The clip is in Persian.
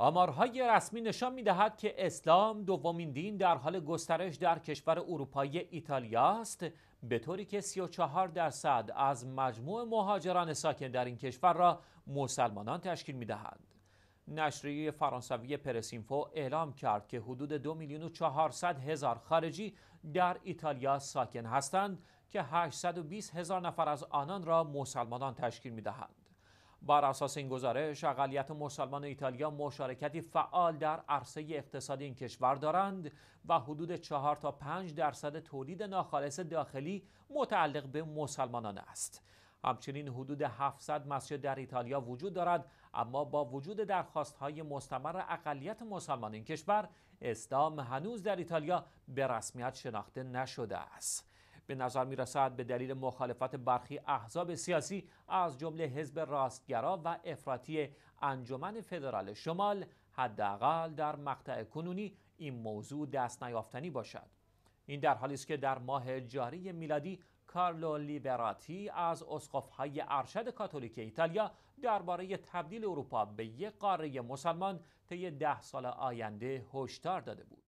آمارهای رسمی نشان دهد که اسلام دومین دین در حال گسترش در کشور اروپایی ایتالیا است به طوری که 34 درصد از مجموع مهاجران ساکن در این کشور را مسلمانان تشکیل میدهند نشریه فرانسوی پرسینفو اعلام کرد که حدود دو میلیون و 400 هزار خارجی در ایتالیا ساکن هستند که 820 هزار نفر از آنان را مسلمانان تشکیل دهند. بر اساس این گزارش اقلیت مسلمان ایتالیا مشارکتی فعال در عرصه اقتصادی این کشور دارند و حدود 4 تا 5 درصد تولید ناخالص داخلی متعلق به مسلمانان است همچنین حدود 700 مسجد در ایتالیا وجود دارد اما با وجود های مستمر اقلیت مسلمان این کشور اسلام هنوز در ایتالیا به رسمیت شناخته نشده است به نظر می رسد به دلیل مخالفت برخی احزاب سیاسی از جمله حزب راستگرا و افراطی انجمن فدرال شمال حداقل در مقطع کنونی این موضوع دست نیافتنی باشد این در حالی است که در ماه جاری میلادی کارلو لیبراتی از اسقفهای ارشد کاتولیک ایتالیا درباره تبدیل اروپا به یک قاره مسلمان طی ده سال آینده هشدار داده بود